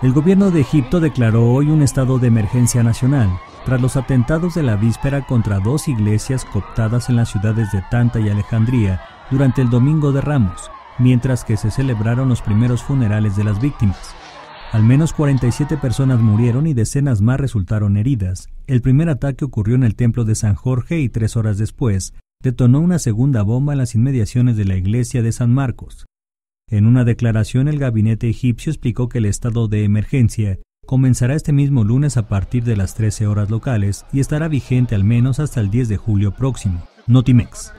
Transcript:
El gobierno de Egipto declaró hoy un estado de emergencia nacional tras los atentados de la víspera contra dos iglesias cooptadas en las ciudades de Tanta y Alejandría durante el Domingo de Ramos, mientras que se celebraron los primeros funerales de las víctimas. Al menos 47 personas murieron y decenas más resultaron heridas. El primer ataque ocurrió en el templo de San Jorge y tres horas después detonó una segunda bomba en las inmediaciones de la iglesia de San Marcos. En una declaración, el gabinete egipcio explicó que el estado de emergencia comenzará este mismo lunes a partir de las 13 horas locales y estará vigente al menos hasta el 10 de julio próximo. Notimex.